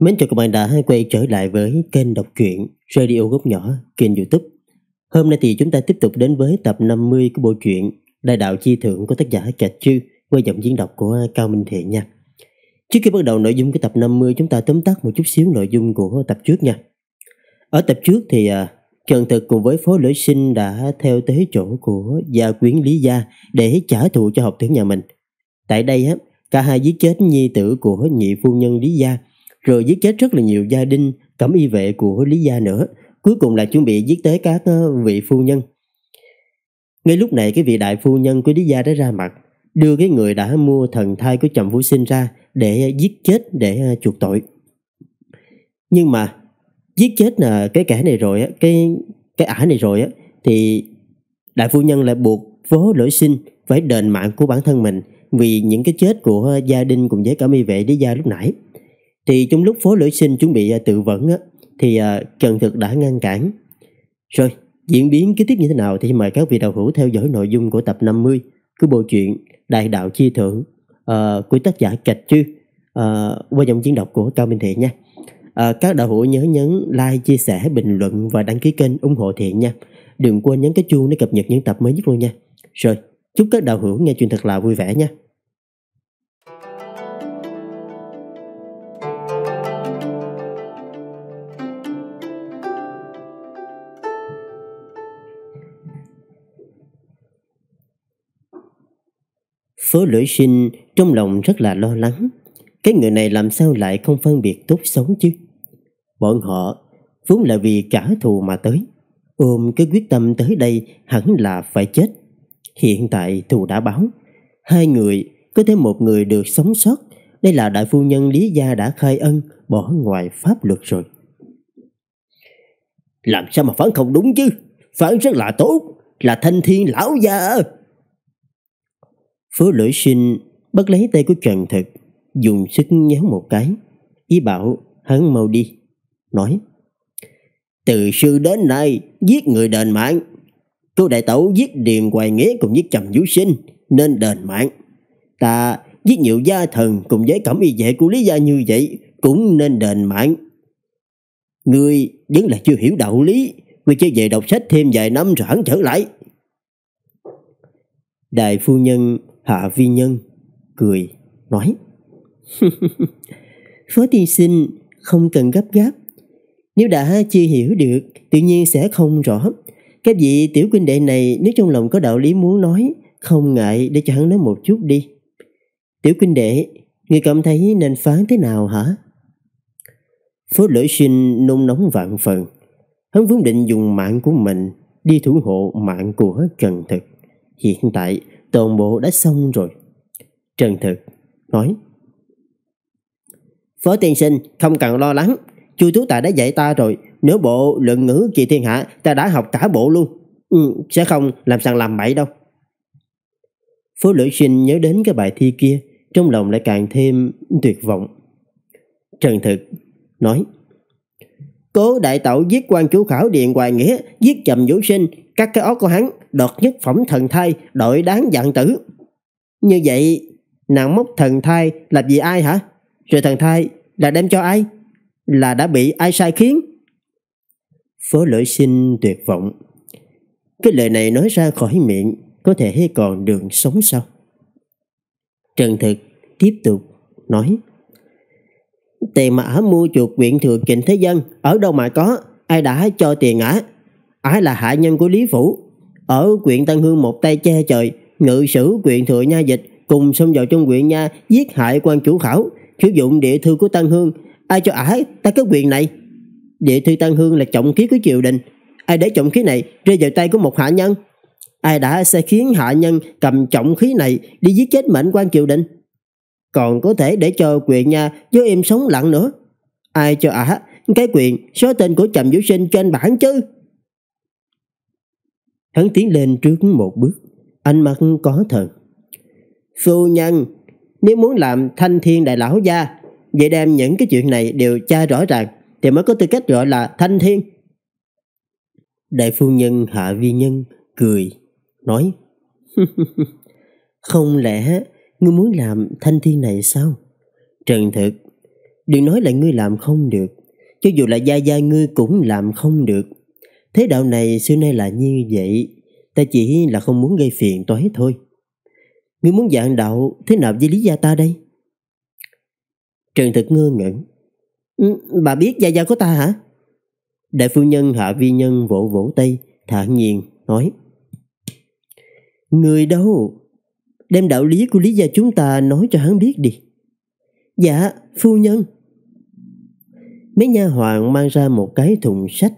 Mến chào các bạn đã quay trở lại với kênh đọc truyện Radio Góc Nhỏ, kênh Youtube. Hôm nay thì chúng ta tiếp tục đến với tập 50 của bộ truyện Đại đạo chi thượng của tác giả Trạch Chư qua giọng diễn đọc của Cao Minh Thiện nha. Trước khi bắt đầu nội dung của tập 50 chúng ta tóm tắt một chút xíu nội dung của tập trước nha. Ở tập trước thì Trần à, Thực cùng với phó Lữ Sinh đã theo tới chỗ của gia quyến Lý Gia để trả thù cho học tử nhà mình. Tại đây á, cả hai giết chết nhi tử của nhị phu nhân Lý Gia – rồi giết chết rất là nhiều gia đình cấm y vệ của lý gia nữa cuối cùng là chuẩn bị giết tới các ờ, vị phu nhân ngay lúc này cái vị đại phu nhân của lý gia đã ra mặt đưa cái người đã mua thần thai của chồng vũ sinh ra để giết chết để ờ, chuộc tội nhưng mà giết chết là ờ, cái kẻ này rồi cái cái ả này rồi á thì đại phu nhân lại buộc vố lỗi sinh phải đền mạng của bản thân mình vì những cái chết của gia đình cùng với cả mi vệ lý gia lúc nãy thì trong lúc Phố lưỡi Sinh chuẩn bị à, tự vẫn á, thì à, Trần Thực đã ngăn cản. Rồi, diễn biến kế tiếp như thế nào thì mời các vị đạo hữu theo dõi nội dung của tập 50 cứ bộ truyện Đại Đạo Chi Thượng uh, của tác giả Trạch Chư uh, qua dòng chiến đọc của Cao Minh Thiện nha. Uh, các đạo hữu nhớ nhấn like, chia sẻ, bình luận và đăng ký kênh ủng hộ Thiện nha. Đừng quên nhấn cái chuông để cập nhật những tập mới nhất luôn nha. Rồi, chúc các đạo hữu nghe chuyện thật là vui vẻ nha. Phố lưỡi sinh trong lòng rất là lo lắng Cái người này làm sao lại không phân biệt tốt xấu chứ Bọn họ vốn là vì trả thù mà tới Ôm cái quyết tâm tới đây hẳn là phải chết Hiện tại thù đã báo Hai người, có thể một người được sống sót Đây là đại phu nhân Lý Gia đã khai ân Bỏ ngoài pháp luật rồi Làm sao mà phản không đúng chứ phản rất là tốt Là thanh thiên lão gia Phố lưỡi sinh bắt lấy tay của Trần Thực, dùng sức nhéo một cái, ý bảo hắn mau đi, nói Từ xưa đến nay, giết người đền mạng. Cô đại tẩu giết Điền Hoài Nghĩa cùng giết Trầm Vũ Sinh, nên đền mạng. Ta giết nhiều gia thần cùng với cẩm y vệ của Lý Gia như vậy cũng nên đền mạng. người vẫn là chưa hiểu đạo lý, ngươi chơi về đọc sách thêm vài năm rồi hắn trở lại. Đại phu nhân Hạ vi nhân cười nói Phó tiên sinh không cần gấp gáp Nếu đã chưa hiểu được tự nhiên sẽ không rõ Các vị tiểu huynh đệ này nếu trong lòng có đạo lý muốn nói Không ngại để cho hắn nói một chút đi Tiểu huynh đệ Người cảm thấy nên phán thế nào hả? Phó lưỡi sinh nôn nóng vạn phần Hắn vốn định dùng mạng của mình Đi thủ hộ mạng của Trần Thực Hiện tại Toàn bộ đã xong rồi Trần Thực nói Phó tiên sinh không cần lo lắng chú Tú Tài đã dạy ta rồi Nếu bộ luận ngữ kỳ thiên hạ Ta đã học cả bộ luôn ừ, Sẽ không làm sằng làm bậy đâu Phó lữ sinh nhớ đến cái bài thi kia Trong lòng lại càng thêm tuyệt vọng Trần Thực nói Cố đại tẩu giết quan chủ khảo điện Hoài Nghĩa Giết Trầm Vũ Sinh Cắt cái óc của hắn đọt nhất phẩm thần thai đội đáng dạng tử. Như vậy, nàng móc thần thai là vì ai hả? Rồi thần thai là đem cho ai? Là đã bị ai sai khiến? Phố lưỡi sinh tuyệt vọng. Cái lời này nói ra khỏi miệng có thể hay còn đường sống sao? Trần Thực tiếp tục nói Tiền mà ả mua chuộc quyện thừa kình thế dân Ở đâu mà có Ai đã cho tiền ả Ả là hạ nhân của Lý Phủ ở quyện Tân Hương một tay che trời, ngự sử quyện Thừa Nha Dịch cùng xông vào trong quyện Nha giết hại quan chủ khảo, sử dụng địa thư của Tân Hương. Ai cho ải ta cái quyền này? Địa thư Tân Hương là trọng khí của triều đình. Ai để trọng khí này rơi vào tay của một hạ nhân? Ai đã sẽ khiến hạ nhân cầm trọng khí này đi giết chết mệnh quan triều đình? Còn có thể để cho quyện nha cho em sống lặng nữa. Ai cho ả cái quyền số tên của Trầm Vũ Sinh trên bản chứ? Hắn tiến lên trước một bước, ánh mắt có thần. Phu nhân, nếu muốn làm thanh thiên đại lão gia, vậy đem những cái chuyện này đều tra rõ ràng, thì mới có tư cách gọi là thanh thiên. Đại phu nhân Hạ Vi Nhân cười, nói Không lẽ ngươi muốn làm thanh thiên này sao? Trần thực, đừng nói là ngươi làm không được, cho dù là gia gia ngươi cũng làm không được. Thế đạo này xưa nay là như vậy, ta chỉ là không muốn gây phiền toái thôi. Ngươi muốn dạng đạo thế nào với Lý Gia ta đây? Trần thực ngơ ngẩn. Ừ, bà biết Gia Gia của ta hả? Đại phu nhân Hạ Vi Nhân vỗ vỗ tay, thản nhiên, nói. Người đâu? Đem đạo lý của Lý Gia chúng ta nói cho hắn biết đi. Dạ, phu nhân. Mấy nha hoàng mang ra một cái thùng sách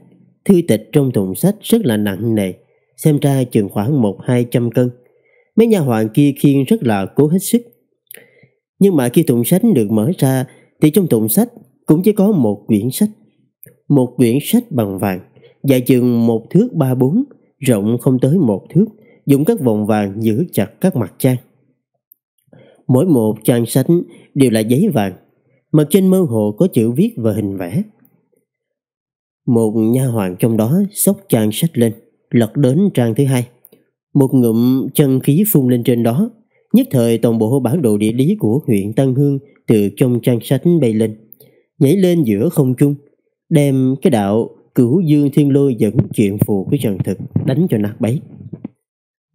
Thư tịch trong thùng sách rất là nặng nề, xem ra chừng khoảng một hai trăm cân. Mấy nhà hoàng kia khiêng rất là cố hết sức. Nhưng mà khi thùng sách được mở ra thì trong thùng sách cũng chỉ có một quyển sách. Một quyển sách bằng vàng, dài chừng một thước ba bốn, rộng không tới một thước, dùng các vòng vàng giữ chặt các mặt trang. Mỗi một trang sách đều là giấy vàng, mặt trên mơ hồ có chữ viết và hình vẽ. Một nha hoàng trong đó xốc trang sách lên, lật đến trang thứ hai. Một ngụm chân khí phun lên trên đó, nhất thời toàn bộ bản đồ địa lý của huyện Tân Hương từ trong trang sách bay lên, nhảy lên giữa không trung, đem cái đạo cửu dương thiên lôi dẫn chuyện phù của trần thực đánh cho nát bấy.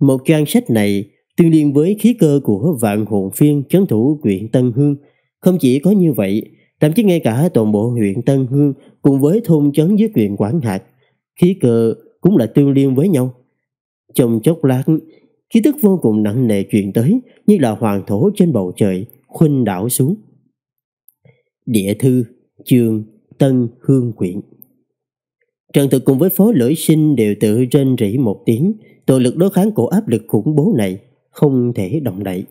Một trang sách này tương liên với khí cơ của vạn hồn phiên chấn thủ huyện Tân Hương. Không chỉ có như vậy, thậm chí ngay cả toàn bộ huyện Tân Hương cùng với thôn chấn dưới quyền quản hạt, khí cơ cũng là tương liên với nhau. Trong chốc lát, khí tức vô cùng nặng nề truyền tới như là hoàng thổ trên bầu trời khuynh đảo xuống. Địa thư, trường, tân, hương quyện. Trần Thực cùng với phó lưỡi sinh đều tự rên rỉ một tiếng, tội lực đối kháng của áp lực khủng bố này không thể động đậy.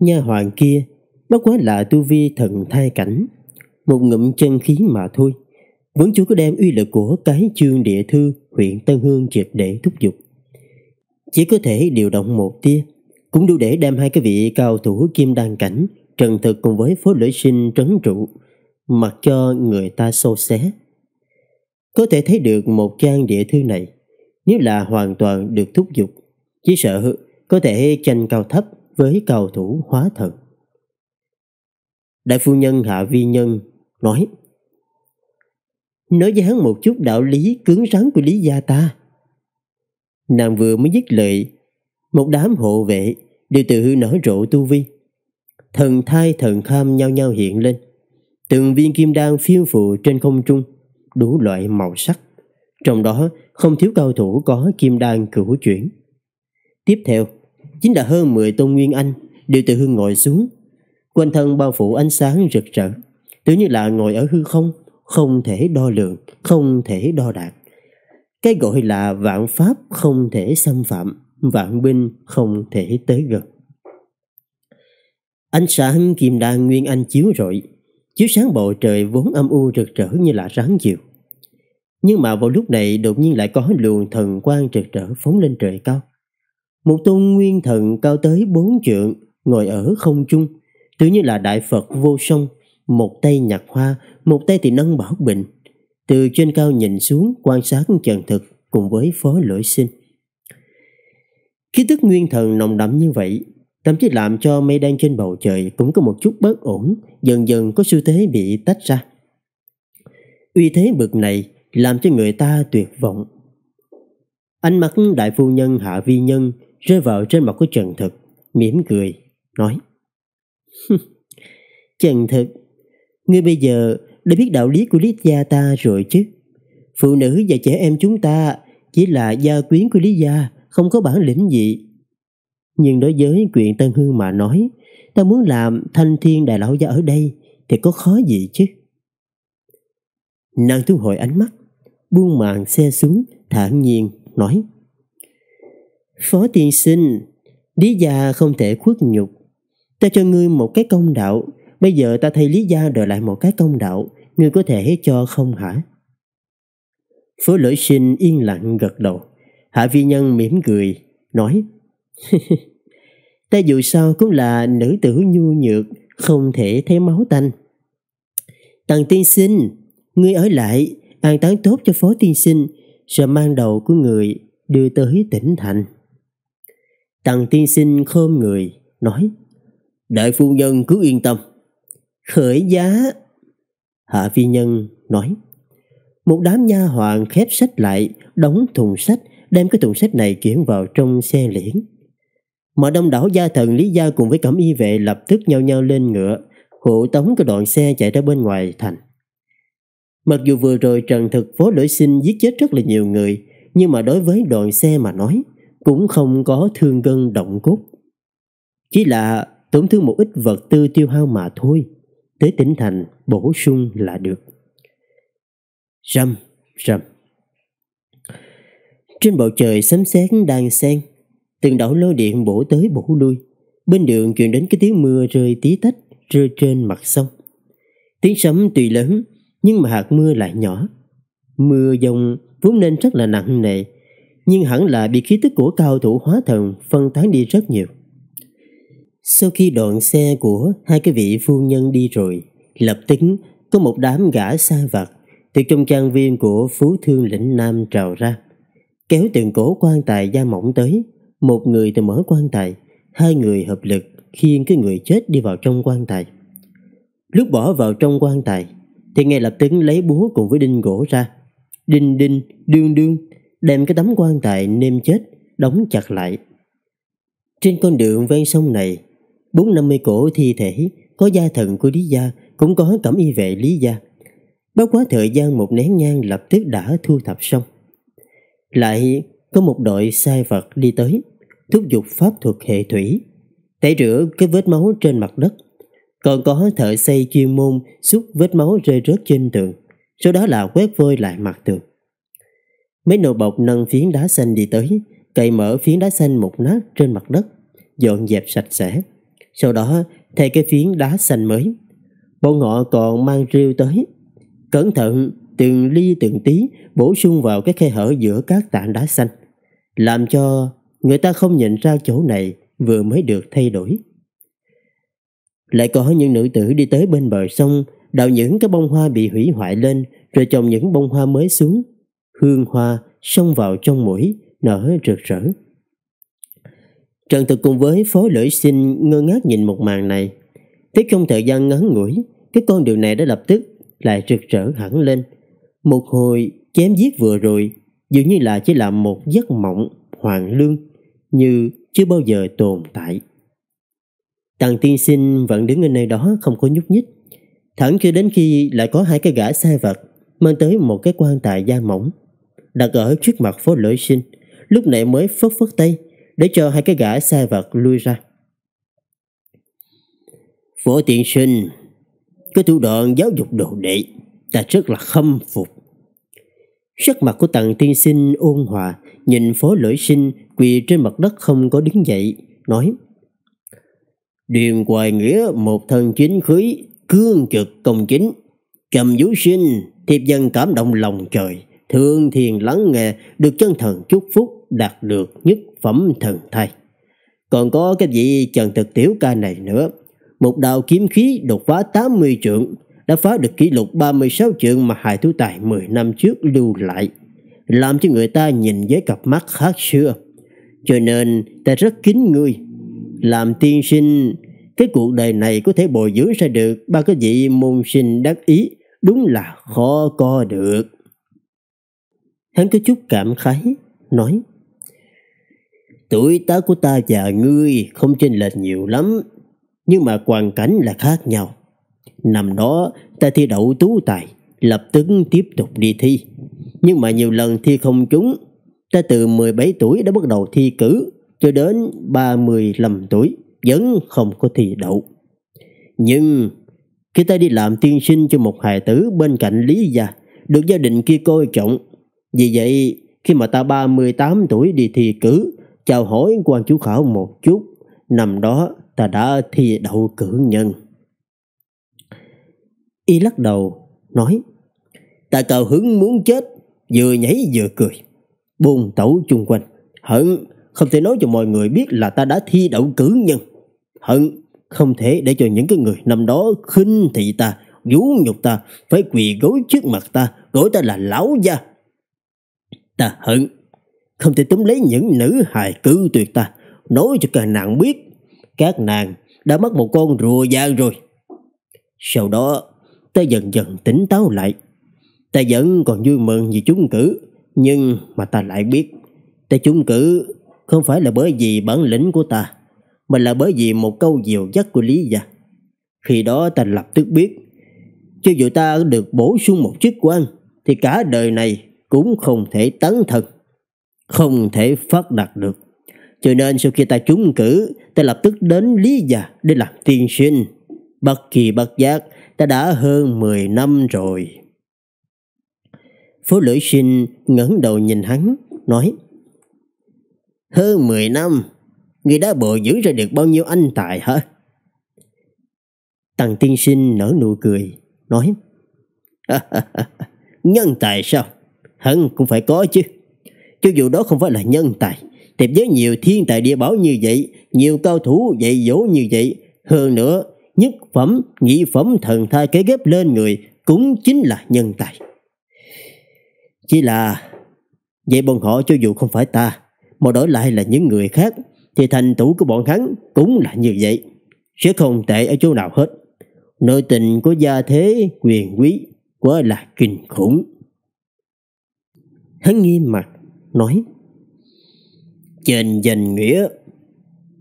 Nha hoàng kia bất quá là tu vi thần thai cảnh một ngụm chân khí mà thôi, vẫn chưa có đem uy lực của cái chương địa thư huyện Tân Hương triệt để thúc giục. Chỉ có thể điều động một tia, cũng đủ để đem hai cái vị cao thủ kim đan cảnh, trần thực cùng với phố lưỡi sinh trấn trụ, mặc cho người ta xô xé. Có thể thấy được một trang địa thư này, nếu là hoàn toàn được thúc giục, chỉ sợ có thể tranh cao thấp với cao thủ hóa thần. Đại phu nhân Hạ Vi Nhân nói Nói với hắn một chút đạo lý cứng rắn của Lý Gia ta Nàng vừa mới dứt lời Một đám hộ vệ đều tự nở rộ tu vi Thần thai thần kham nhau nhau hiện lên Từng viên kim đan phiêu phù trên không trung Đủ loại màu sắc Trong đó không thiếu cao thủ có kim đan cửu chuyển Tiếp theo Chính là hơn 10 tôn nguyên anh Đều tự hương ngồi xuống Quanh thân bao phủ ánh sáng rực rỡ nếu như là ngồi ở hư không, không thể đo lường, không thể đo đạt. Cái gọi là vạn pháp không thể xâm phạm, vạn binh không thể tới gần. Ánh sáng kim đan nguyên anh chiếu rọi, chiếu sáng bầu trời vốn âm u rực rỡ như là ráng chiều. Nhưng mà vào lúc này đột nhiên lại có luồng thần quang rực rỡ phóng lên trời cao. Một tôn nguyên thần cao tới bốn trượng ngồi ở không trung, tự như là đại Phật vô song một tay nhặt hoa, một tay thì nâng bảo bình. Từ trên cao nhìn xuống quan sát trần thực cùng với phó lỗi sinh. Khí tức nguyên thần nồng đậm như vậy, thậm chí làm cho mây đen trên bầu trời cũng có một chút bất ổn, dần dần có xu thế bị tách ra. Uy thế bực này làm cho người ta tuyệt vọng. Ánh mắt đại phu nhân Hạ Vi Nhân rơi vào trên mặt của Trần Thực, mỉm cười, nói Trần Thực Ngươi bây giờ đã biết đạo lý của Lý gia ta rồi chứ? Phụ nữ và trẻ em chúng ta chỉ là gia quyến của Lý gia, không có bản lĩnh gì. Nhưng đối với quyện Tân Hương mà nói, ta muốn làm thanh thiên đại lão gia ở đây thì có khó gì chứ? Nàng thu hồi ánh mắt, buông màn xe xuống, thản nhiên, nói Phó tiên sinh, Lý gia không thể khuất nhục Ta cho ngươi một cái công đạo Bây giờ ta thay Lý Gia đòi lại một cái công đạo, ngươi có thể cho không hả? Phớ lưỡi sinh yên lặng gật đầu. Hạ vi nhân mỉm cười, nói Ta dù sao cũng là nữ tử nhu nhược, không thể thấy máu tanh. Tần tiên sinh, ngươi ở lại, an táng tốt cho phó tiên sinh, rồi mang đầu của người đưa tới tỉnh thành. Tần tiên sinh khom người, nói Đại phu nhân cứ yên tâm Khởi giá Hạ phi nhân nói Một đám nha hoàng khép sách lại Đóng thùng sách Đem cái thùng sách này chuyển vào trong xe liễn Mà đông đảo gia thần Lý Gia cùng với cẩm y vệ Lập tức nhau nhau lên ngựa Hộ tống cái đoạn xe chạy ra bên ngoài thành Mặc dù vừa rồi Trần Thực Phố Lưỡi Sinh giết chết rất là nhiều người Nhưng mà đối với đoàn xe mà nói Cũng không có thương gân động cốt Chỉ là tổn thương một ít vật tư tiêu hao mà thôi tới tỉnh thành bổ sung là được. Rầm, rầm. Trên bầu trời sấm sét đang xen, từng đảo lôi điện bổ tới bổ lui. Bên đường truyền đến cái tiếng mưa rơi tí tách, rơi trên mặt sông. Tiếng sấm tuy lớn, nhưng mà hạt mưa lại nhỏ. Mưa dòng vốn nên rất là nặng nề, nhưng hẳn là bị khí tức của cao thủ hóa thần phân tán đi rất nhiều. Sau khi đoạn xe của hai cái vị phu nhân đi rồi, lập tính có một đám gã xa vặt từ trong trang viên của Phú Thương Lĩnh Nam trào ra. Kéo từng cổ quan tài da mỏng tới, một người từ mở quan tài, hai người hợp lực khiêng cái người chết đi vào trong quan tài. Lúc bỏ vào trong quan tài, thì ngay lập tức lấy búa cùng với đinh gỗ ra. Đinh đinh, đương đương, đem cái tấm quan tài nêm chết, đóng chặt lại. Trên con đường ven sông này bốn năm mươi cổ thi thể có gia thần của Lý Gia cũng có cẩm y vệ Lý Gia. bao quá thời gian một nén nhang lập tức đã thu thập xong. Lại có một đội sai vật đi tới, thúc giục pháp thuật hệ thủy, tẩy rửa cái vết máu trên mặt đất. Còn có thợ xây chuyên môn xúc vết máu rơi rớt trên tường, sau đó là quét vôi lại mặt tường. Mấy nồi bọc nâng phiến đá xanh đi tới, cậy mở phiến đá xanh một nát trên mặt đất, dọn dẹp sạch sẽ sau đó thay cái phiến đá xanh mới. Bọn họ còn mang rêu tới. Cẩn thận, từng ly từng tí bổ sung vào cái khe hở giữa các tảng đá xanh, làm cho người ta không nhận ra chỗ này vừa mới được thay đổi. Lại có những nữ tử đi tới bên bờ sông, đào những cái bông hoa bị hủy hoại lên, rồi trồng những bông hoa mới xuống. Hương hoa xông vào trong mũi, nở rực rỡ. Trần Thực cùng với Phó Lưỡi Sinh ngơ ngác nhìn một màn này. Tiếc trong thời gian ngắn ngủi, cái con đường này đã lập tức lại rực rỡ hẳn lên. Một hồi chém giết vừa rồi, dường như là chỉ là một giấc mộng hoàng lương như chưa bao giờ tồn tại. Tàng tiên sinh vẫn đứng ở nơi đó không có nhúc nhích. Thẳng cho đến khi lại có hai cái gã sai vật mang tới một cái quan tài da mỏng đặt ở trước mặt phó lưỡi sinh lúc nãy mới phất phất tay để cho hai cái gã sai vật lui ra. Võ tiện sinh, cái thủ đoạn giáo dục đồ đệ ta rất là khâm phục. Sắc mặt của tần tiên sinh ôn hòa, nhìn phố lưỡi sinh quỳ trên mặt đất không có đứng dậy, nói Điền hoài nghĩa một thân chính khí, cương trực công chính, trầm vũ sinh, thiệp dân cảm động lòng trời, thương thiền lắng nghe, được chân thần chúc phúc, đạt được nhất phẩm thần thai. Còn có cái vị Trần Thực Tiểu ca này nữa, một đạo kiếm khí đột phá 80 trượng, đã phá được kỷ lục 36 trượng mà Hải thú Tài 10 năm trước lưu lại, làm cho người ta nhìn với cặp mắt khác xưa. Cho nên ta rất kính ngươi, làm tiên sinh cái cuộc đời này có thể bồi dưỡng ra được ba cái vị môn sinh đắc ý đúng là khó co được. Hắn có chút cảm khái, nói Tuổi tác của ta và ngươi không chênh lệch nhiều lắm, nhưng mà hoàn cảnh là khác nhau. Năm đó ta thi đậu tú tài, lập tức tiếp tục đi thi. Nhưng mà nhiều lần thi không trúng, ta từ 17 tuổi đã bắt đầu thi cử, cho đến 35 tuổi vẫn không có thi đậu. Nhưng khi ta đi làm tiên sinh cho một hài tử bên cạnh Lý Gia, được gia đình kia coi trọng. Vì vậy, khi mà ta 38 tuổi đi thi cử, chào hỏi quan chủ khảo một chút năm đó ta đã thi đậu cử nhân y lắc đầu nói ta cao hứng muốn chết vừa nhảy vừa cười buồn tẩu chung quanh hận không thể nói cho mọi người biết là ta đã thi đậu cử nhân hận không thể để cho những cái người năm đó khinh thị ta vũ nhục ta phải quỳ gối trước mặt ta gọi ta là lão gia ta hận không thể túm lấy những nữ hài cư tuyệt ta Nói cho các nàng biết Các nàng đã mất một con rùa vàng rồi Sau đó Ta dần dần tỉnh táo lại Ta vẫn còn vui mừng vì chúng cử Nhưng mà ta lại biết Ta chúng cử không phải là bởi vì bản lĩnh của ta Mà là bởi vì một câu diều dắt của Lý Gia Khi đó ta lập tức biết Cho dù ta được bổ sung một chức quan Thì cả đời này cũng không thể tấn thần không thể phát đạt được. Cho nên sau khi ta trúng cử, ta lập tức đến Lý Già để làm tiên sinh. Bất kỳ bất giác, ta đã hơn 10 năm rồi. Phố lưỡi sinh ngẩng đầu nhìn hắn, nói Hơn 10 năm, người đã bồi dưỡng ra được bao nhiêu anh tài hả? Tàng tiên sinh nở nụ cười, nói Nhân tài sao? Hắn cũng phải có chứ. Cho dù đó không phải là nhân tài Thì với nhiều thiên tài địa bảo như vậy Nhiều cao thủ dạy dỗ như vậy Hơn nữa Nhất phẩm, nhị phẩm thần thai kế ghép lên người Cũng chính là nhân tài Chỉ là Vậy bọn họ cho dù không phải ta Mà đổi lại là những người khác Thì thành tựu của bọn hắn cũng là như vậy Sẽ không tệ ở chỗ nào hết Nội tình của gia thế quyền quý Quá là kinh khủng Hắn nghiêm mặt nói Trên danh nghĩa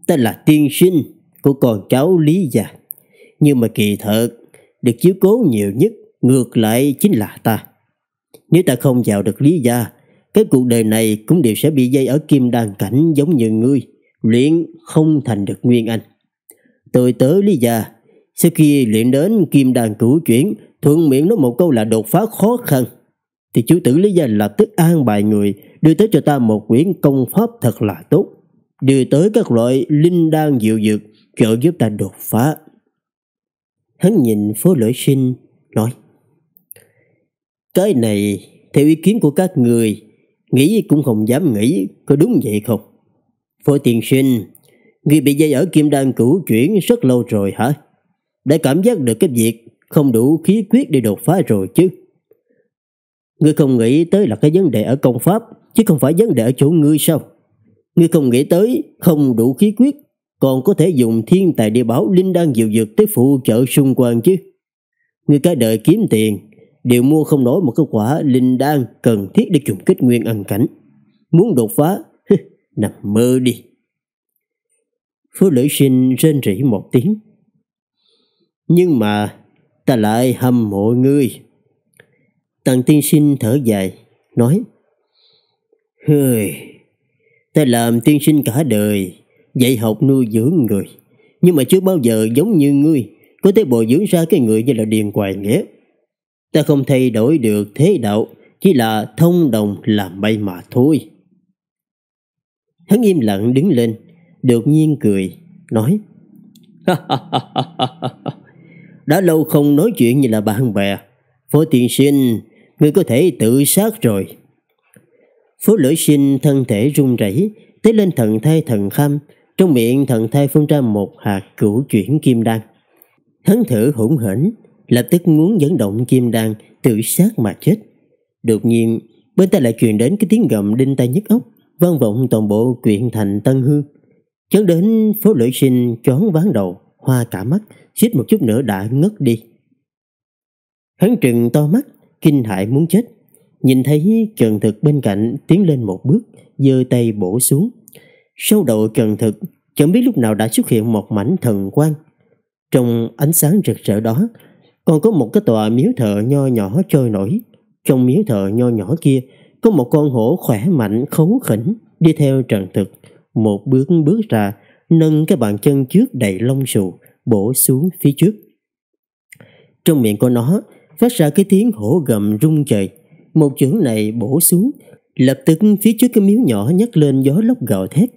Ta là tiên sinh của con cháu Lý Gia Nhưng mà kỳ thật Được chiếu cố nhiều nhất Ngược lại chính là ta Nếu ta không vào được Lý Gia Cái cuộc đời này cũng đều sẽ bị dây ở kim đan cảnh giống như ngươi Luyện không thành được nguyên anh Tôi tới Lý Gia Sau khi luyện đến kim đan cửu chuyển Thuận miệng nói một câu là đột phá khó khăn Thì chú tử Lý Gia lập tức an bài người đưa tới cho ta một quyển công pháp thật là tốt, đưa tới các loại linh đan diệu dược trợ giúp ta đột phá. Hắn nhìn phố lưỡi sinh, nói Cái này, theo ý kiến của các người, nghĩ cũng không dám nghĩ, có đúng vậy không? Phố tiền sinh, người bị dây ở kim đan cửu chuyển rất lâu rồi hả? Đã cảm giác được cái việc không đủ khí quyết để đột phá rồi chứ? Ngươi không nghĩ tới là cái vấn đề ở công pháp chứ không phải vấn đề ở chỗ ngươi sao? Ngươi không nghĩ tới không đủ khí quyết, còn có thể dùng thiên tài địa bảo linh đan diệu dược tới phụ trợ xung quanh chứ. Ngươi cả đời kiếm tiền, đều mua không nổi một cái quả linh đan cần thiết để trùng kích nguyên ăn cảnh. Muốn đột phá, nằm mơ đi. Phú Lữ Sinh rên rỉ một tiếng. Nhưng mà ta lại hâm mộ ngươi. Tần tiên sinh thở dài, nói Hừ, ta làm tiên sinh cả đời, dạy học nuôi dưỡng người. Nhưng mà chưa bao giờ giống như ngươi có thể bồi dưỡng ra cái người như là Điền Hoài Nghĩa. Ta không thay đổi được thế đạo, chỉ là thông đồng làm bay mà thôi. Hắn im lặng đứng lên, đột nhiên cười, nói Đã lâu không nói chuyện như là bạn bè, Phó Tiên Sinh, ngươi có thể tự sát rồi. Phố lưỡi sinh thân thể run rẩy Tới lên thần thai thần khâm Trong miệng thần thai phun ra một hạt cửu chuyển kim đan Hắn thử hỗn hển Lập tức muốn dẫn động kim đan Tự sát mà chết Đột nhiên bên tai lại truyền đến Cái tiếng gầm đinh tai nhức óc Vang vọng toàn bộ quyện thành Tân Hương Chấn đến phố lưỡi sinh choáng ván đầu Hoa cả mắt Xích một chút nữa đã ngất đi Hắn trừng to mắt Kinh hại muốn chết Nhìn thấy Trần Thực bên cạnh tiến lên một bước, giơ tay bổ xuống. Sau đầu Trần Thực, chẳng biết lúc nào đã xuất hiện một mảnh thần quang. Trong ánh sáng rực rỡ đó, còn có một cái tòa miếu thờ nho nhỏ trôi nổi. Trong miếu thờ nho nhỏ kia, có một con hổ khỏe mạnh khấu khỉnh đi theo Trần Thực. Một bước bước ra, nâng cái bàn chân trước đầy lông xù, bổ xuống phía trước. Trong miệng của nó, phát ra cái tiếng hổ gầm rung trời, một chữ này bổ xuống, lập tức phía trước cái miếu nhỏ nhấc lên gió lốc gào thét.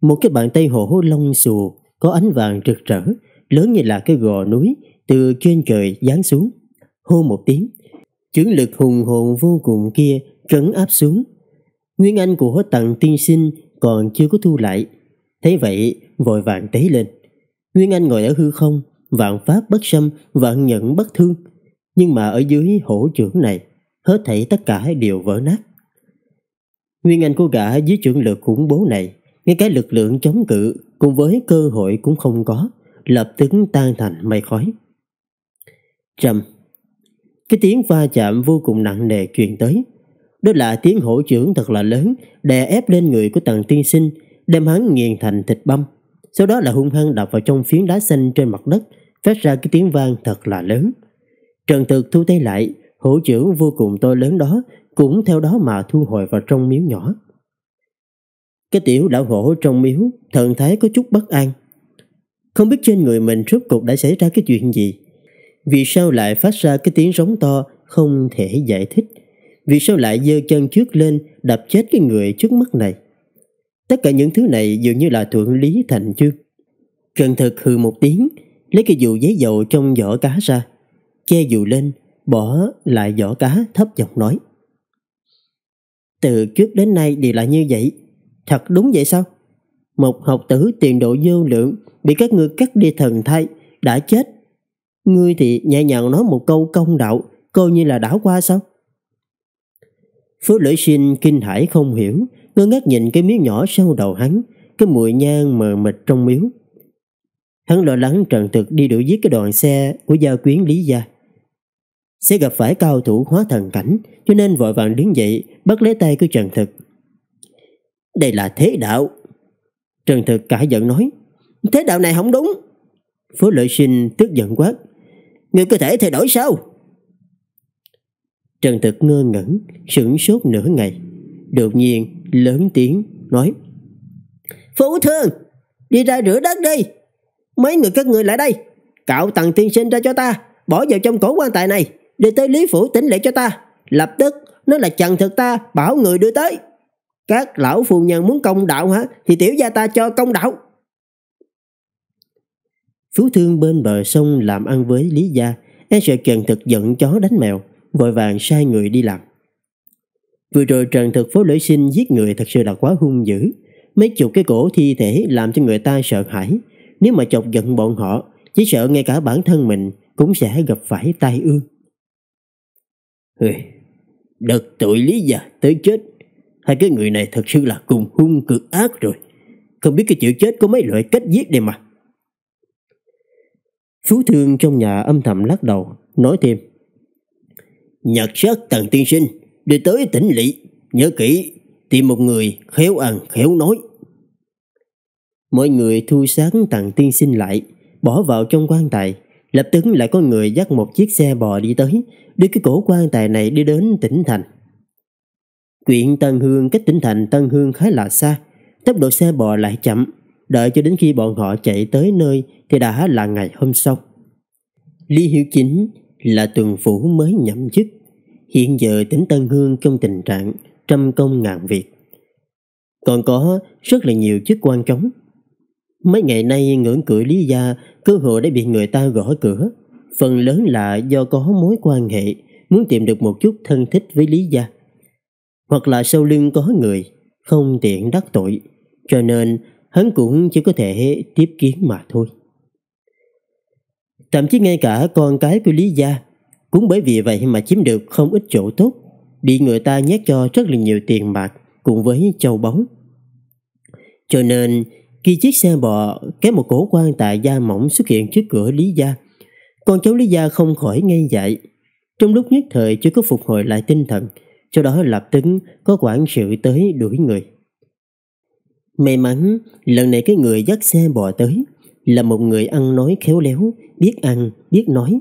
Một cái bàn tay hổ lông xù có ánh vàng rực rỡ, lớn như là cái gò núi từ trên trời giáng xuống. Hô một tiếng, chưởng lực hùng hồn vô cùng kia trấn áp xuống. Nguyên anh của tặng tiên sinh còn chưa có thu lại. thấy vậy, vội vàng tế lên. Nguyên anh ngồi ở hư không, vạn pháp bất xâm, vạn nhận bất thương. Nhưng mà ở dưới hổ trưởng này, hết thảy tất cả đều vỡ nát. Nguyên anh của gã dưới trưởng lực khủng bố này, ngay cái lực lượng chống cự cùng với cơ hội cũng không có, lập tức tan thành mây khói. Trầm Cái tiếng va chạm vô cùng nặng nề truyền tới. Đó là tiếng hổ trưởng thật là lớn, đè ép lên người của tần tiên sinh, đem hắn nghiền thành thịt băm. Sau đó là hung hăng đập vào trong phiến đá xanh trên mặt đất, phát ra cái tiếng vang thật là lớn. Trần Thực thu tay lại, hữu chữ vô cùng to lớn đó cũng theo đó mà thu hồi vào trong miếu nhỏ. Cái tiểu đạo hổ trong miếu thần thái có chút bất an. Không biết trên người mình rốt cuộc đã xảy ra cái chuyện gì. Vì sao lại phát ra cái tiếng rống to không thể giải thích? Vì sao lại giơ chân trước lên đập chết cái người trước mắt này? Tất cả những thứ này dường như là thuận lý thành chương. Trần thực hừ một tiếng, lấy cái dù giấy dầu trong vỏ cá ra, che dù lên bỏ lại vỏ cá thấp giọng nói. Từ trước đến nay đều là như vậy, thật đúng vậy sao? Một học tử tiền độ vô lượng bị các ngươi cắt đi thần thay, đã chết. Ngươi thì nhẹ nhàng nói một câu công đạo, coi như là đảo qua sao? Phước lưỡi sinh kinh hải không hiểu, ngơ ngác nhìn cái miếng nhỏ sau đầu hắn, cái mùi nhang mờ mịt trong miếu. Hắn lo lắng Trần Thực đi đuổi giết cái đoàn xe của gia quyến Lý Gia sẽ gặp phải cao thủ hóa thần cảnh, cho nên vội vàng đứng dậy, bắt lấy tay của Trần Thực. Đây là thế đạo. Trần Thực cả giận nói, thế đạo này không đúng. Phố lợi sinh tức giận quát, người cơ thể thay đổi sao? Trần Thực ngơ ngẩn, sửng sốt nửa ngày. Đột nhiên, lớn tiếng, nói, Phú thương, đi ra rửa đất đi. Mấy người các người lại đây, cạo tặng tiên sinh ra cho ta, bỏ vào trong cổ quan tài này đi tới Lý Phủ tính lễ cho ta Lập tức nó là trần thực ta Bảo người đưa tới Các lão phu nhân muốn công đạo hả Thì tiểu gia ta cho công đạo Phú thương bên bờ sông làm ăn với Lý Gia E sợ Trần Thực giận chó đánh mèo Vội vàng sai người đi làm Vừa rồi Trần Thực phố lễ sinh giết người thật sự là quá hung dữ Mấy chục cái cổ thi thể làm cho người ta sợ hãi Nếu mà chọc giận bọn họ Chỉ sợ ngay cả bản thân mình cũng sẽ gặp phải tai ương Ê, đợt tội lý già tới chết Hai cái người này thật sự là cùng hung cực ác rồi Không biết cái chữ chết có mấy loại cách giết đây mà Phú thương trong nhà âm thầm lắc đầu Nói thêm Nhật sát tần tiên sinh Đi tới tỉnh lỵ Nhớ kỹ tìm một người khéo ăn khéo nói Mọi người thu sáng tặng tiên sinh lại Bỏ vào trong quan tài Lập tức lại có người dắt một chiếc xe bò đi tới đưa cái cổ quan tài này đi đến tỉnh thành. Quyện Tân Hương cách tỉnh thành Tân Hương khá là xa, tốc độ xe bò lại chậm, đợi cho đến khi bọn họ chạy tới nơi thì đã là ngày hôm sau. Lý Hiếu Chính là tuần phủ mới nhậm chức, hiện giờ tỉnh Tân Hương trong tình trạng trăm công ngàn việc. Còn có rất là nhiều chức quan trống. Mấy ngày nay ngưỡng cửa Lý Gia cơ hội đã bị người ta gõ cửa phần lớn là do có mối quan hệ, muốn tìm được một chút thân thích với Lý Gia. Hoặc là sau lưng có người, không tiện đắc tội, cho nên hắn cũng chỉ có thể tiếp kiến mà thôi. Thậm chí ngay cả con cái của Lý Gia cũng bởi vì vậy mà chiếm được không ít chỗ tốt, bị người ta nhét cho rất là nhiều tiền bạc cùng với châu báu. Cho nên khi chiếc xe bò kéo một cổ quan tại gia mỏng xuất hiện trước cửa Lý Gia, con cháu Lý Gia không khỏi ngây dại. Trong lúc nhất thời chưa có phục hồi lại tinh thần, sau đó lập tức có quản sự tới đuổi người. May mắn, lần này cái người dắt xe bò tới là một người ăn nói khéo léo, biết ăn, biết nói.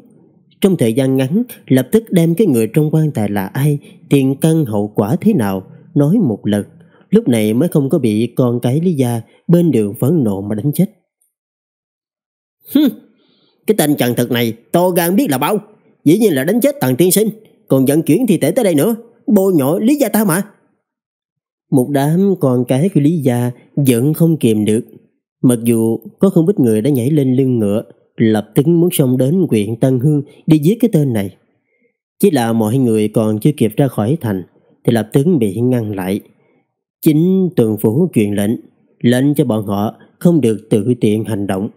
Trong thời gian ngắn, lập tức đem cái người trong quan tài là ai, tiền căn hậu quả thế nào, nói một lần. Lúc này mới không có bị con cái Lý Gia bên đường phẫn nộ mà đánh chết. Hừm! Cái tên Trần Thực này to gan biết là bao Dĩ nhiên là đánh chết Tần Tiên Sinh Còn dẫn chuyển thi thể tới đây nữa Bôi nhỏ Lý Gia ta mà Một đám con cái của Lý Gia Vẫn không kiềm được Mặc dù có không ít người đã nhảy lên lưng ngựa Lập tức muốn xông đến huyện Tân Hương Đi giết cái tên này Chỉ là mọi người còn chưa kịp ra khỏi thành Thì lập tức bị ngăn lại Chính tuần phủ truyền lệnh Lệnh cho bọn họ không được tự tiện hành động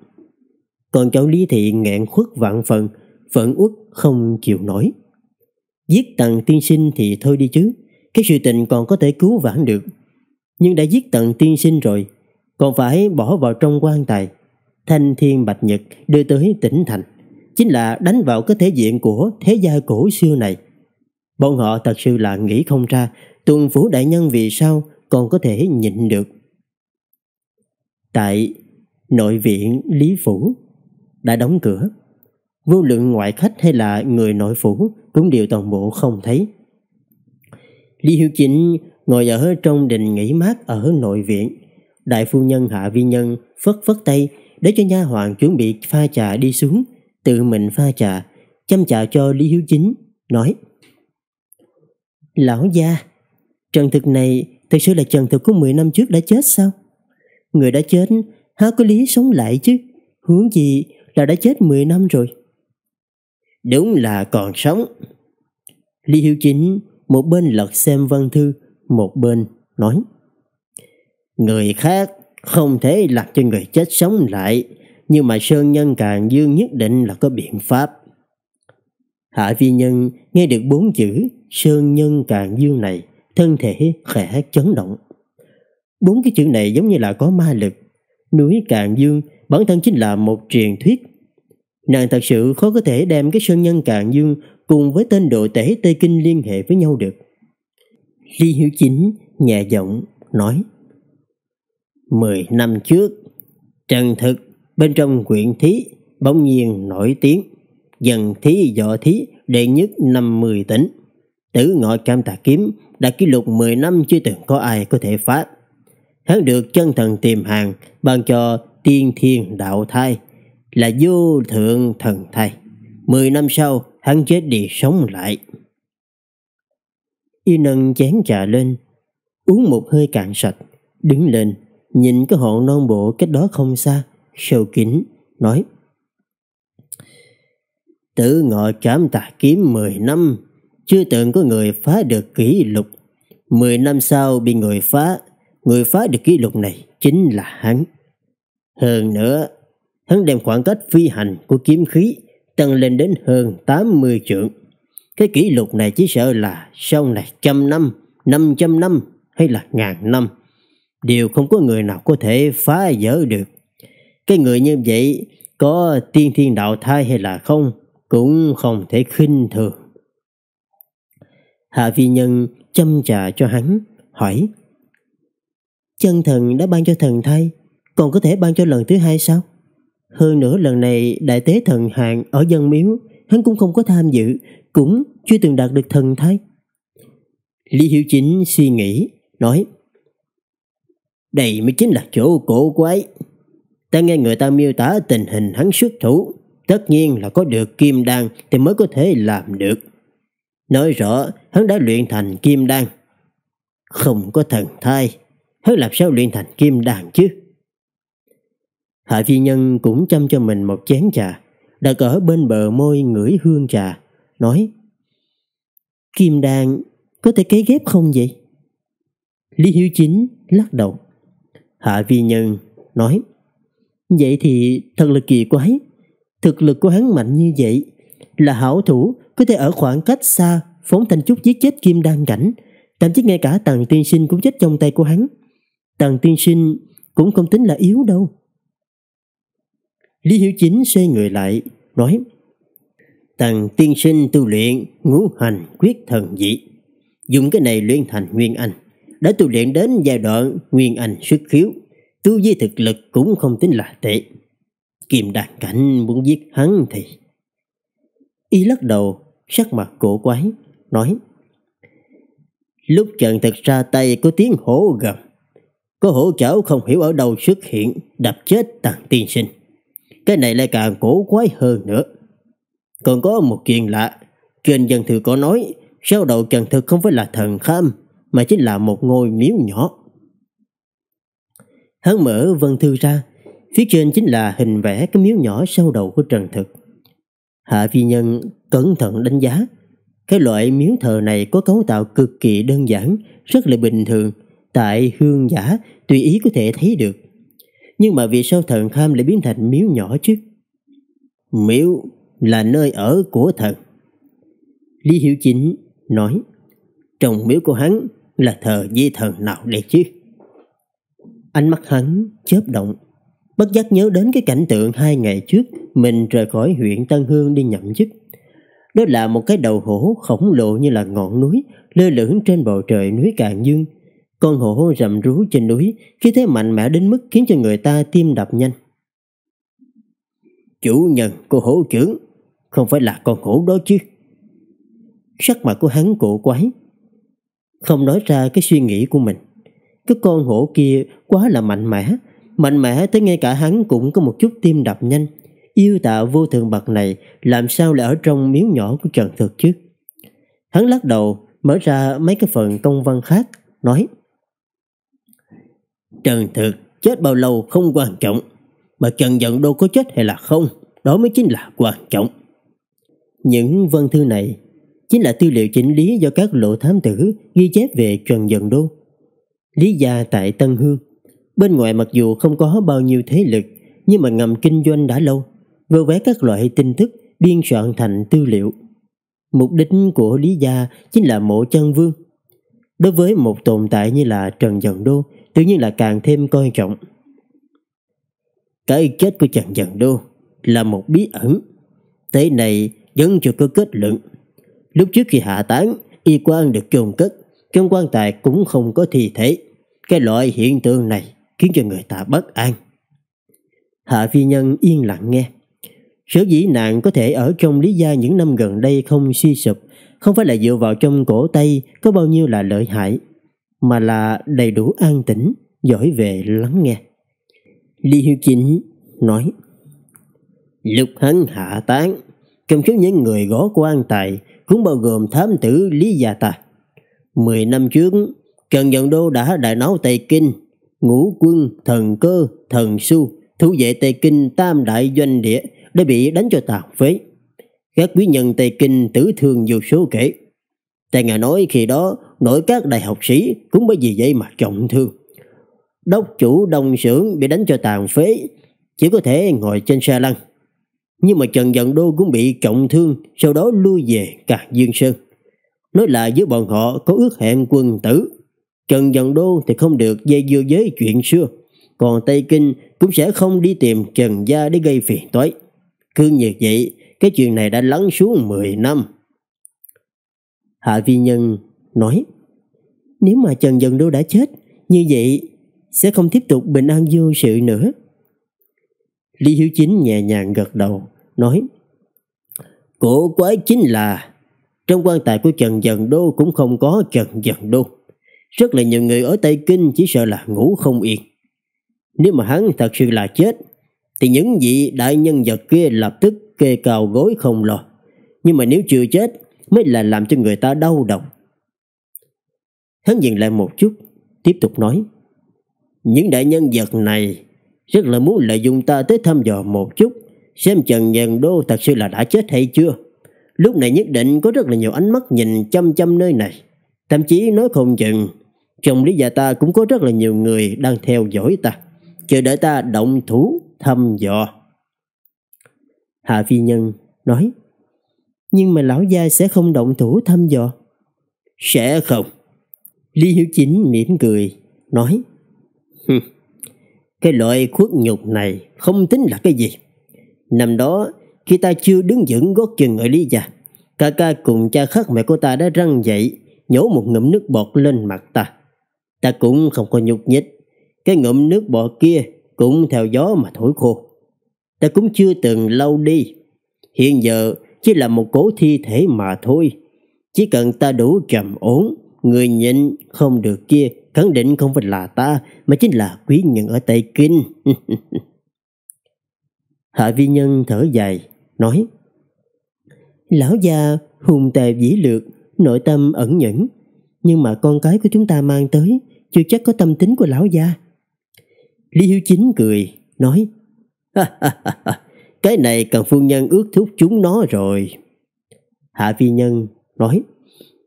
còn cháu Lý Thị ngạn khuất vạn phần Phẫn uất không chịu nổi Giết tặng tiên sinh thì thôi đi chứ Cái sự tình còn có thể cứu vãn được Nhưng đã giết tặng tiên sinh rồi Còn phải bỏ vào trong quan tài Thanh thiên bạch nhật đưa tới tỉnh thành Chính là đánh vào cái thể diện của thế gia cổ xưa này Bọn họ thật sự là nghĩ không ra Tuần phủ đại nhân vì sao còn có thể nhịn được Tại nội viện Lý Phủ đã đóng cửa. Vô lượng ngoại khách hay là người nội phủ cũng đều toàn bộ không thấy. Lý Hiếu Chính ngồi ở trong đình nghỉ mát ở nội viện. Đại phu nhân Hạ Vi Nhân phất phất tay để cho nha hoàn chuẩn bị pha trà đi xuống, tự mình pha trà, chăm trà cho Lý Hiếu Chính, nói Lão gia, Trần Thực này thật sự là Trần Thực của 10 năm trước đã chết sao? Người đã chết, há có lý sống lại chứ? Hướng gì là đã chết 10 năm rồi. Đúng là còn sống. Lý Hiếu Chính một bên lật xem văn thư, một bên nói. Người khác không thể làm cho người chết sống lại, nhưng mà Sơn Nhân Càng Dương nhất định là có biện pháp. Hạ Vi Nhân nghe được bốn chữ Sơn Nhân Càng Dương này, thân thể khẽ chấn động. Bốn cái chữ này giống như là có ma lực. Núi Càng Dương bản thân chính là một truyền thuyết. Nàng thật sự khó có thể đem cái sơn nhân cạn dương cùng với tên đội tể Tây Kinh liên hệ với nhau được. Lý Hiếu Chính nhẹ giọng nói Mười năm trước, Trần Thực bên trong quyện thí bỗng nhiên nổi tiếng, dần thí dọ thí đệ nhất năm mười tỉnh. Tử ngọ cam tà kiếm đã kỷ lục mười năm chưa từng có ai có thể phá. Hắn được chân thần tìm hàng ban cho tiên thiên đạo thai, là vô thượng thần thai. Mười năm sau, hắn chết đi sống lại. Y nâng chén trà lên, uống một hơi cạn sạch, đứng lên, nhìn cái hòn non bộ cách đó không xa, sâu kín, nói Tử ngọ trảm tà kiếm mười năm, chưa từng có người phá được kỷ lục. mười năm sau bị người phá, người phá được kỷ lục này chính là hắn. Hơn nữa, hắn đem khoảng cách phi hành của kiếm khí tăng lên đến hơn 80 trượng. Cái kỷ lục này chỉ sợ là sau này trăm năm, năm trăm năm hay là ngàn năm. Đều không có người nào có thể phá vỡ được. Cái người như vậy có tiên thiên đạo thai hay là không cũng không thể khinh thường. Hạ Vi Nhân châm trà cho hắn, hỏi Chân thần đã ban cho thần thai còn có thể ban cho lần thứ hai sao? Hơn nữa lần này đại tế thần hạng ở dân miếu hắn cũng không có tham dự, cũng chưa từng đạt được thần thái. Lý Hiếu Chính suy nghĩ, nói Đây mới chính là chỗ cổ quái. Ta nghe người ta miêu tả tình hình hắn xuất thủ, tất nhiên là có được kim đan thì mới có thể làm được. Nói rõ, hắn đã luyện thành kim đan. Không có thần thai, hắn làm sao luyện thành kim đan chứ? Hạ Phi Nhân cũng chăm cho mình một chén trà, đặt ở bên bờ môi ngửi hương trà, nói Kim Đan có thể cấy ghép không vậy? Lý Hiếu Chính lắc đầu. Hạ Vi Nhân nói Vậy thì thật là kỳ quái Thực lực của hắn mạnh như vậy Là hảo thủ Có thể ở khoảng cách xa Phóng thanh trúc giết chết kim đan cảnh Thậm chí ngay cả Tầng tiên sinh cũng chết trong tay của hắn Tầng tiên sinh cũng không tính là yếu đâu Lý Hiếu Chính xoay người lại, nói Tần tiên sinh tu luyện ngũ hành quyết thần dị Dùng cái này luyện thành Nguyên Anh Đã tu luyện đến giai đoạn Nguyên Anh xuất khiếu Tu vi thực lực cũng không tính là tệ kiềm đạt cảnh muốn giết hắn thì Y lắc đầu Sắc mặt cổ quái Nói Lúc trận thật ra tay có tiếng hổ gầm Có hổ chảo không hiểu ở đâu xuất hiện Đập chết tàng tiên sinh cái này lại càng cổ quái hơn nữa Còn có một chuyện lạ Trên dân thư có nói Sao đầu trần thực không phải là thần kham Mà chính là một ngôi miếu nhỏ Hắn mở vân thư ra Phía trên chính là hình vẽ cái miếu nhỏ sau đầu của Trần Thực. Hạ Phi Nhân cẩn thận đánh giá. Cái loại miếu thờ này có cấu tạo cực kỳ đơn giản, rất là bình thường. Tại hương giả, tùy ý có thể thấy được nhưng mà vì sao thần kham lại biến thành miếu nhỏ chứ? Miếu là nơi ở của thần. Lý Hiểu Chính nói, trong miếu của hắn là thờ di thần nào đây chứ? Ánh mắt hắn chớp động, bất giác nhớ đến cái cảnh tượng hai ngày trước mình rời khỏi huyện Tân Hương đi nhậm chức. Đó là một cái đầu hổ khổng lồ như là ngọn núi lơ lửng trên bầu trời núi Càng Dương con hổ rầm rú trên núi, khi thế mạnh mẽ đến mức khiến cho người ta tim đập nhanh. Chủ nhân của hổ trưởng, không phải là con hổ đó chứ. Sắc mặt của hắn cổ quái, không nói ra cái suy nghĩ của mình. Cái con hổ kia quá là mạnh mẽ, mạnh mẽ tới ngay cả hắn cũng có một chút tim đập nhanh. Yêu tạ vô thường bậc này làm sao lại ở trong miếu nhỏ của Trần Thực chứ? Hắn lắc đầu, mở ra mấy cái phần công văn khác, nói Trần thực chết bao lâu không quan trọng Mà Trần Dận Đô có chết hay là không Đó mới chính là quan trọng Những văn thư này Chính là tư liệu chỉnh lý do các lộ thám tử Ghi chép về Trần Dận Đô Lý gia tại Tân Hương Bên ngoài mặc dù không có bao nhiêu thế lực Nhưng mà ngầm kinh doanh đã lâu Vơ vé các loại tin tức Biên soạn thành tư liệu Mục đích của Lý Gia chính là mộ chân vương Đối với một tồn tại như là Trần Dận Đô tự nhiên là càng thêm coi trọng. Cái chết của Trần Dần Đô là một bí ẩn. Tới này vẫn chưa có kết luận. Lúc trước khi hạ tán y quan được chôn cất, trong quan tài cũng không có thi thể. Cái loại hiện tượng này khiến cho người ta bất an. Hạ phi nhân yên lặng nghe. Sở dĩ nạn có thể ở trong lý gia những năm gần đây không suy sụp, không phải là dựa vào trong cổ tay có bao nhiêu là lợi hại, mà là đầy đủ an tĩnh, giỏi về lắng nghe. Lý Hiếu Chính nói Lục hấn hạ tán Trong số những người gõ quan tài Cũng bao gồm thám tử Lý Gia Tà Mười năm trước Trần Dận Đô đã đại náo Tây Kinh Ngũ quân, thần cơ, thần su Thủ vệ Tây Kinh tam đại doanh địa Đã bị đánh cho tàn phế Các quý nhân Tây Kinh tử thương vô số kể Tại ngài nói khi đó nổi các đại học sĩ cũng bởi vì vậy mà trọng thương. Đốc chủ đồng xưởng bị đánh cho tàn phế, chỉ có thể ngồi trên xe lăn. Nhưng mà Trần Dận Đô cũng bị trọng thương, sau đó lui về cả Dương Sơn. Nói là với bọn họ có ước hẹn quân tử. Trần Dận Đô thì không được dây dưa với chuyện xưa, còn Tây Kinh cũng sẽ không đi tìm Trần Gia để gây phiền toái. Cứ như vậy, cái chuyện này đã lắng xuống 10 năm. Hạ Vi Nhân nói Nếu mà Trần Dần Đô đã chết Như vậy sẽ không tiếp tục bình an vô sự nữa Lý Hiếu Chính nhẹ nhàng gật đầu Nói Cổ quái chính là Trong quan tài của Trần Dần Đô cũng không có Trần Dần Đô Rất là nhiều người ở Tây Kinh chỉ sợ là ngủ không yên Nếu mà hắn thật sự là chết Thì những vị đại nhân vật kia lập tức kê cào gối không lo Nhưng mà nếu chưa chết Mới là làm cho người ta đau đầu Hắn dừng lại một chút Tiếp tục nói Những đại nhân vật này Rất là muốn lợi dụng ta tới thăm dò một chút Xem Trần Nhân Đô thật sự là đã chết hay chưa Lúc này nhất định có rất là nhiều ánh mắt nhìn chăm chăm nơi này Thậm chí nói không chừng Trong lý gia ta cũng có rất là nhiều người đang theo dõi ta Chờ đợi ta động thủ thăm dò Hạ Phi Nhân nói Nhưng mà lão gia sẽ không động thủ thăm dò Sẽ không Lý Hiếu Chính mỉm cười, nói Cái loại khuất nhục này không tính là cái gì. Năm đó, khi ta chưa đứng vững gót chân ở Lý Gia, ca ca cùng cha khác mẹ của ta đã răng dậy, nhổ một ngụm nước bọt lên mặt ta. Ta cũng không có nhục nhích, cái ngụm nước bọt kia cũng theo gió mà thổi khô. Ta cũng chưa từng lâu đi, hiện giờ chỉ là một cố thi thể mà thôi. Chỉ cần ta đủ trầm ổn Người nhịn không được kia khẳng định không phải là ta mà chính là quý nhân ở Tây Kinh. Hạ vi nhân thở dài, nói Lão gia hùng tề dĩ lược, nội tâm ẩn nhẫn Nhưng mà con cái của chúng ta mang tới chưa chắc có tâm tính của lão gia Lý Hiếu Chính cười, nói Cái này cần phu nhân ước thúc chúng nó rồi. Hạ vi nhân nói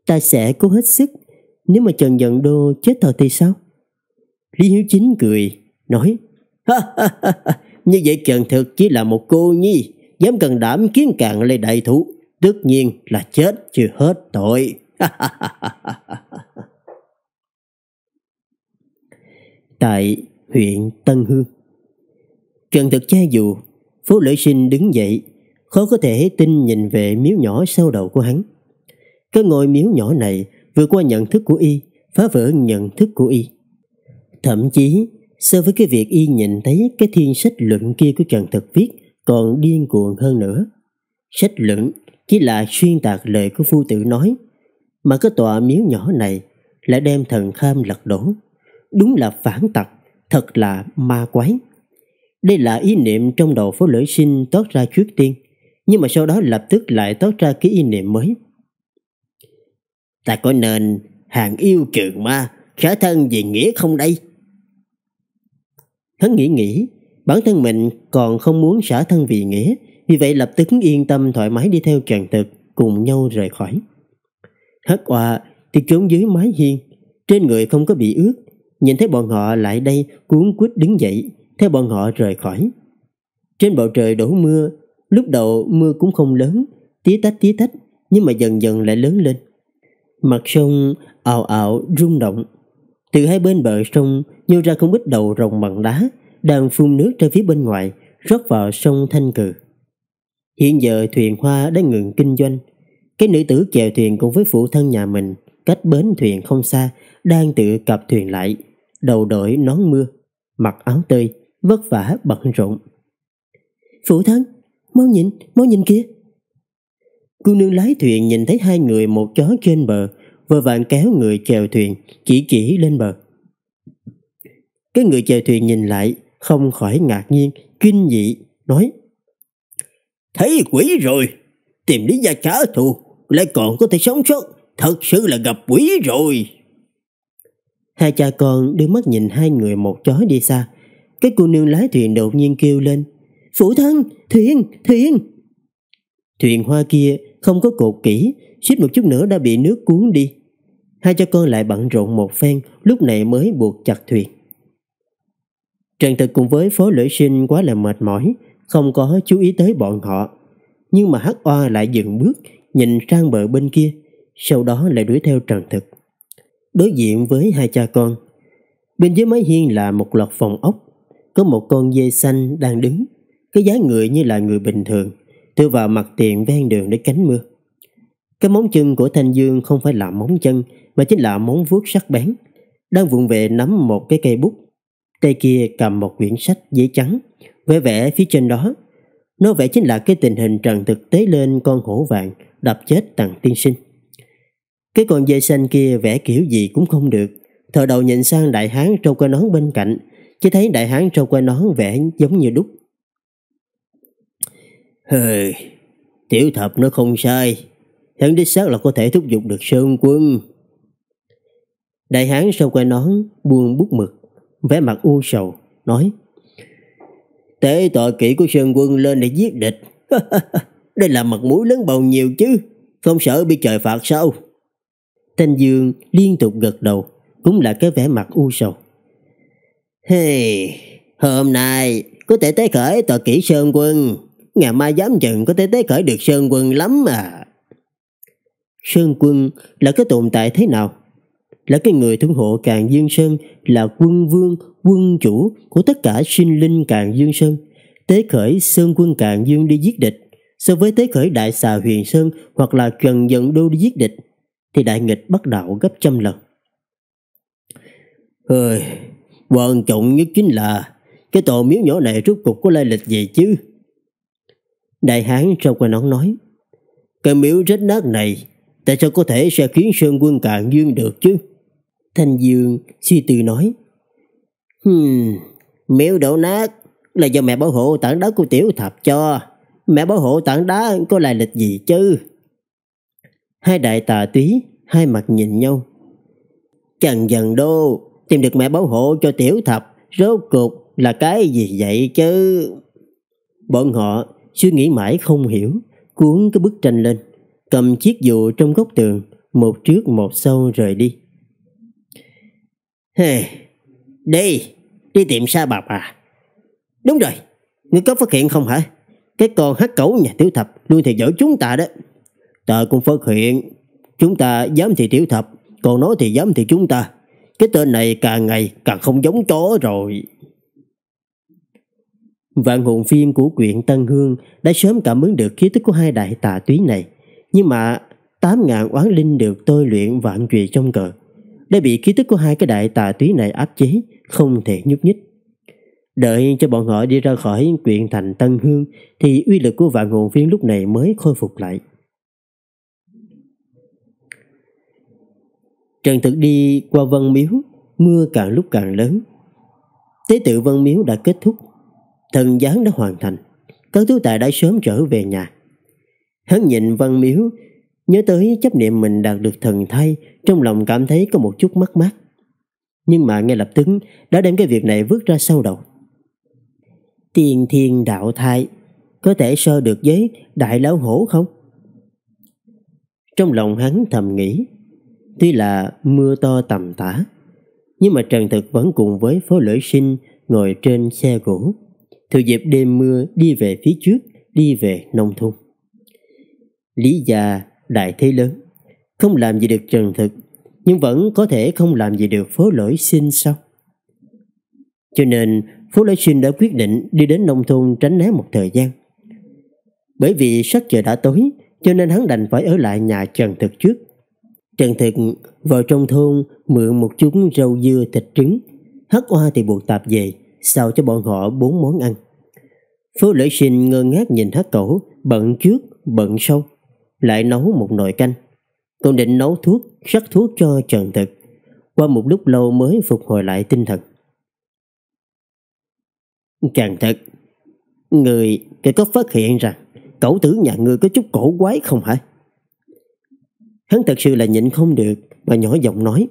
Ta sẽ cố hết sức nếu mà Trần Dận Đô chết thật thì sao? Lý Hiếu Chính cười, nói Như vậy Trần thực chỉ là một cô nhi Dám cần đảm kiến càng lấy đại thủ Tất nhiên là chết chưa hết tội Tại huyện Tân Hương Trần thực che dù Phố lễ sinh đứng dậy Khó có thể tin nhìn về miếu nhỏ sau đầu của hắn Cái ngôi miếu nhỏ này vượt qua nhận thức của y, phá vỡ nhận thức của y. Thậm chí, so với cái việc y nhìn thấy cái thiên sách luận kia của Trần Thực viết còn điên cuồng hơn nữa. Sách luận chỉ là xuyên tạc lời của phu tử nói, mà cái tòa miếu nhỏ này lại đem thần kham lật đổ. Đúng là phản tặc, thật là ma quái. Đây là ý niệm trong đầu phố lưỡi sinh tót ra trước tiên, nhưng mà sau đó lập tức lại tót ra cái ý niệm mới – Ta có nên hàng yêu trường ma khả thân vì nghĩa không đây? Hắn nghĩ nghĩ, bản thân mình còn không muốn xả thân vì nghĩa, vì vậy lập tức yên tâm thoải mái đi theo tràng thực cùng nhau rời khỏi. Hất qua thì trốn dưới mái hiên, trên người không có bị ướt, nhìn thấy bọn họ lại đây cuốn quýt đứng dậy, theo bọn họ rời khỏi. Trên bầu trời đổ mưa, lúc đầu mưa cũng không lớn, tí tách tí tách, nhưng mà dần dần lại lớn lên. Mặt sông ảo ảo rung động. Từ hai bên bờ sông nhô ra không ít đầu rồng bằng đá đang phun nước ra phía bên ngoài rót vào sông Thanh Cừ. Hiện giờ thuyền hoa đã ngừng kinh doanh. Cái nữ tử chèo thuyền cùng với phụ thân nhà mình cách bến thuyền không xa đang tự cặp thuyền lại đầu đội nón mưa mặc áo tơi vất vả bận rộn phụ thân mau nhìn mau nhìn kia Cô nương lái thuyền nhìn thấy hai người một chó trên bờ, vừa vàng kéo người chèo thuyền, chỉ chỉ lên bờ. Cái người chèo thuyền nhìn lại, không khỏi ngạc nhiên, kinh dị, nói Thấy quỷ rồi, tìm lý do trả thù, lại còn có thể sống sót, thật sự là gặp quỷ rồi. Hai cha con đưa mắt nhìn hai người một chó đi xa, cái cô nương lái thuyền đột nhiên kêu lên Phủ thân, thuyền, thuyền Thuyền hoa kia không có cột kỹ, suýt một chút nữa đã bị nước cuốn đi. Hai cha con lại bận rộn một phen, lúc này mới buộc chặt thuyền. Trần Thực cùng với Phó Lễ Sinh quá là mệt mỏi, không có chú ý tới bọn họ. Nhưng mà Hắc Oa lại dừng bước, nhìn sang bờ bên kia, sau đó lại đuổi theo Trần Thực. Đối diện với hai cha con, bên dưới mái hiên là một loạt phòng ốc, có một con dê xanh đang đứng, cái dáng người như là người bình thường, Đưa vào mặt tiền ven đường để tránh mưa Cái móng chân của Thanh Dương không phải là móng chân Mà chính là móng vuốt sắc bén Đang vụng về nắm một cái cây bút Tay kia cầm một quyển sách giấy trắng Vẽ vẽ phía trên đó Nó vẽ chính là cái tình hình trần thực tế lên con hổ vàng Đập chết tàng tiên sinh Cái con dây xanh kia vẽ kiểu gì cũng không được Thợ đầu nhìn sang đại hán trâu qua nón bên cạnh Chỉ thấy đại hán trâu qua nón vẽ giống như đúc Hề, tiểu thập nó không sai. Hắn đích xác là có thể thúc giục được sơn quân. Đại hán sau quay nón, buông bút mực, vẻ mặt u sầu, nói Tế tội kỹ của sơn quân lên để giết địch. Đây là mặt mũi lớn bầu nhiều chứ, không sợ bị trời phạt sao? Thanh Dương liên tục gật đầu, cũng là cái vẻ mặt u sầu. Hey, hôm nay có thể tế khởi tòa kỹ sơn quân. Ngày mai dám chừng có thể tế khởi được Sơn Quân lắm mà. Sơn Quân là cái tồn tại thế nào? Là cái người thủ hộ Càng Dương Sơn, là quân vương, quân chủ của tất cả sinh linh Càng Dương Sơn. Tế khởi Sơn Quân Càng Dương đi giết địch so với tế khởi đại xà huyền sơn hoặc là trần dận đô đi giết địch thì đại nghịch bắt đạo gấp trăm lần ơi quan trọng nhất chính là cái tổ miếu nhỏ này rốt cuộc có lai lịch gì chứ Đại hán sau quanh nón nói Cái miếu rách nát này Tại sao có thể sẽ khiến Sơn Quân Cạn Dương được chứ Thanh Dương suy tư nói Hmm Miếu đổ nát Là do mẹ bảo hộ tảng đá của tiểu thập cho Mẹ bảo hộ tảng đá có lại lịch gì chứ Hai đại tà túy Hai mặt nhìn nhau Trần dần đô Tìm được mẹ bảo hộ cho tiểu thập Rốt cuộc là cái gì vậy chứ Bọn họ suy nghĩ mãi không hiểu, cuốn cái bức tranh lên, cầm chiếc dù trong góc tường, một trước một sau rời đi. Hey, đi, đi tiệm sa bạc à? Đúng rồi, ngươi có phát hiện không hả? Cái con hát cẩu nhà tiểu thập luôn thì giỏi chúng ta đó. Ta cũng phát hiện, chúng ta dám thì tiểu thập, còn nói thì dám thì chúng ta. Cái tên này càng ngày càng không giống chó rồi. Vạn hồn phim của quyện Tân Hương đã sớm cảm ứng được khí tức của hai đại tà túy này. Nhưng mà tám ngàn oán linh được tôi luyện vạn trùy trong cờ đã bị khí tức của hai cái đại tà túy này áp chế, không thể nhúc nhích. Đợi cho bọn họ đi ra khỏi quyện thành Tân Hương thì uy lực của vạn hồn phiến lúc này mới khôi phục lại. Trần thực đi qua Vân Miếu, mưa càng lúc càng lớn. Tế tự Vân Miếu đã kết thúc, Thần gián đã hoàn thành Các tú tài đã sớm trở về nhà Hắn nhìn văn miếu Nhớ tới chấp niệm mình đạt được thần thay Trong lòng cảm thấy có một chút mắc mát Nhưng mà ngay lập tức Đã đem cái việc này vứt ra sau đầu tiền thiên đạo thai Có thể sơ được với đại lão hổ không? Trong lòng hắn thầm nghĩ Tuy là mưa to tầm tã Nhưng mà Trần Thực vẫn cùng với phó lưỡi sinh Ngồi trên xe gỗ thừa dịp đêm mưa đi về phía trước, đi về nông thôn. Lý gia đại thế lớn, không làm gì được trần thực, nhưng vẫn có thể không làm gì được phố lỗi xin sau. Cho nên, phố lỗi xin đã quyết định đi đến nông thôn tránh né một thời gian. Bởi vì sắc trời đã tối, cho nên hắn đành phải ở lại nhà Trần Thực trước. Trần Thực vào trong thôn mượn một chút rau dưa thịt trứng, hắc hoa thì buộc tạp về, sao cho bọn họ bốn món ăn. Phố lễ sinh ngơ ngác nhìn hát cẩu, bận trước, bận sau, lại nấu một nồi canh. Còn định nấu thuốc, sắc thuốc cho Trần Thực. Qua một lúc lâu mới phục hồi lại tinh thần. Càng thật người cái có phát hiện rằng cẩu tử nhà ngươi có chút cổ quái không hả? Hắn thật sự là nhịn không được mà nhỏ giọng nói.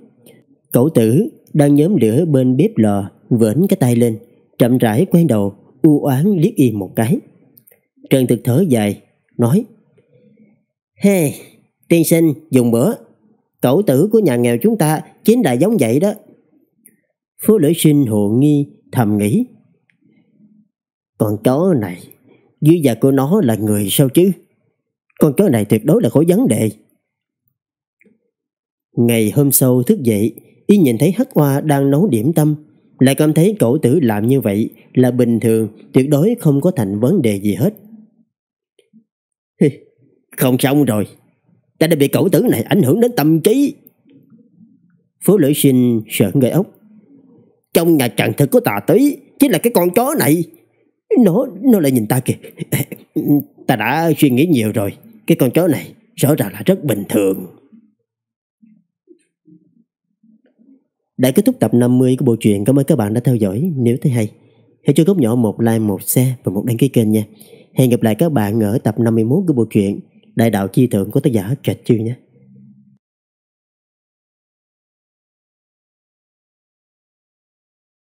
Cẩu tử đang nhóm lửa bên bếp lò vểnh cái tay lên, chậm rãi quay đầu, u oán liếc y một cái. Trần Thực thở dài, nói Hey, tiên sinh, dùng bữa. Cậu tử của nhà nghèo chúng ta chính là giống vậy đó. Phố lưỡi sinh hồ nghi thầm nghĩ Con chó này, dưới già của nó là người sao chứ? Con chó này tuyệt đối là có vấn đề. Ngày hôm sau thức dậy, y nhìn thấy Hắc Hoa đang nấu điểm tâm lại cảm thấy cậu tử làm như vậy là bình thường, tuyệt đối không có thành vấn đề gì hết. Không xong rồi, ta đã bị cậu tử này ảnh hưởng đến tâm trí. Phố lưỡi sinh sợ người ốc. Trong nhà trần thực của tà túy, chính là cái con chó này. Nó, nó lại nhìn ta kìa. ta đã suy nghĩ nhiều rồi, cái con chó này rõ ràng là rất bình thường. Đã kết thúc tập 50 của bộ truyện Cảm ơn các bạn đã theo dõi Nếu thấy hay Hãy cho góc nhỏ một like, một share và một đăng ký kênh nha Hẹn gặp lại các bạn ở tập 51 của bộ truyện Đại đạo chi thượng của tác giả Trạch Chiêu nhé